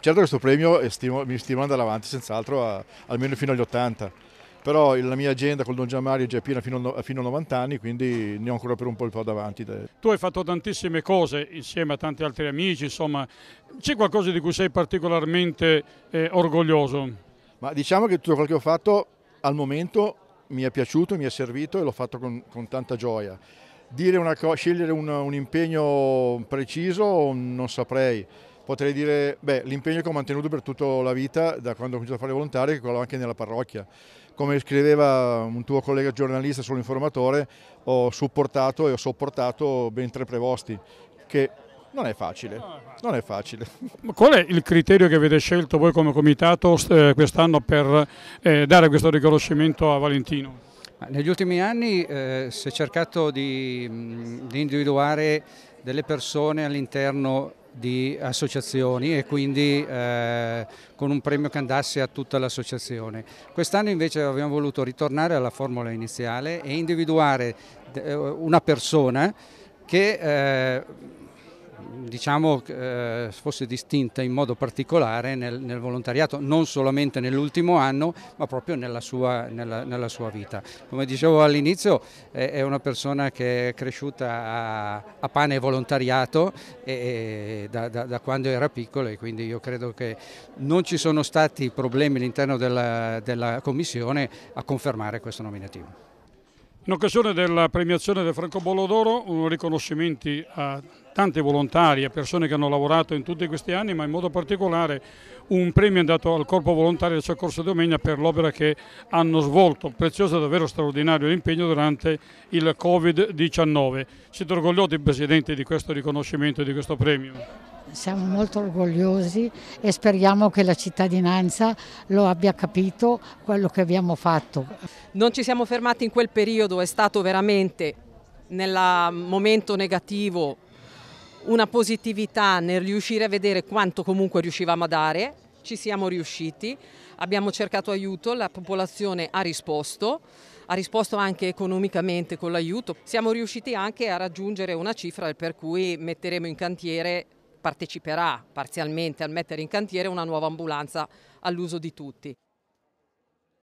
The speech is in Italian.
Certo questo premio estimo, mi stimola andare avanti senz'altro a, almeno fino agli 80, però la mia agenda con Don Giammario è già piena fino, a 90 anni, quindi ne ho ancora per un po' il po' davanti. Tu hai fatto tantissime cose insieme a tanti altri amici, insomma, c'è qualcosa di cui sei particolarmente eh, orgoglioso? Ma diciamo che tutto quello che ho fatto al momento mi è piaciuto, mi è servito e l'ho fatto con, con tanta gioia. Dire una co- scegliere un, un impegno preciso non saprei potrei dire beh, l'impegno che ho mantenuto per tutta la vita, da quando ho cominciato a fare volontari, che quello anche nella parrocchia. Come scriveva un tuo collega giornalista solo informatore, ho supportato e ho sopportato ben tre prevosti, che non è facile, non è facile. Qual è il criterio che avete scelto voi come comitato eh, quest'anno per eh, dare questo riconoscimento a Valentino? Negli ultimi anni eh, si è cercato di, mm, di individuare delle persone all'interno di associazioni e quindi eh, con un premio che andasse a tutta l'associazione. Quest'anno invece abbiamo voluto ritornare alla formula iniziale e individuare eh, una persona che eh, diciamo, eh, fosse distinta in modo particolare nel, nel volontariato, non solamente nell'ultimo anno, ma proprio nella sua, nella, nella sua vita. Come dicevo all'inizio, eh, è una persona che è cresciuta a, a pane volontariato e, e da, da, da, quando era piccola e quindi io credo che non ci sono stati problemi all'interno della, della Commissione a confermare questo nominativo. In occasione della premiazione del Franco Bolodoro, riconoscimenti a tante volontarie, persone che hanno lavorato in tutti questi anni, ma in modo particolare un premio è andato al Corpo Volontario del Soccorso Domegna per l'opera che hanno svolto, prezioso davvero straordinario l'impegno durante il Covid-19. Siete orgogliosi, Presidente, di questo riconoscimento e di questo premio? siamo molto orgogliosi e speriamo che la cittadinanza lo abbia capito quello che abbiamo fatto. Non ci siamo fermati in quel periodo, è stato veramente nel momento negativo una positività nel riuscire a vedere quanto comunque riuscivamo a dare, ci siamo riusciti, abbiamo cercato aiuto, la popolazione ha risposto, ha risposto anche economicamente con l'aiuto, siamo riusciti anche a raggiungere una cifra per cui metteremo in cantiere parteciperà parzialmente al mettere in cantiere una nuova ambulanza all'uso di tutti.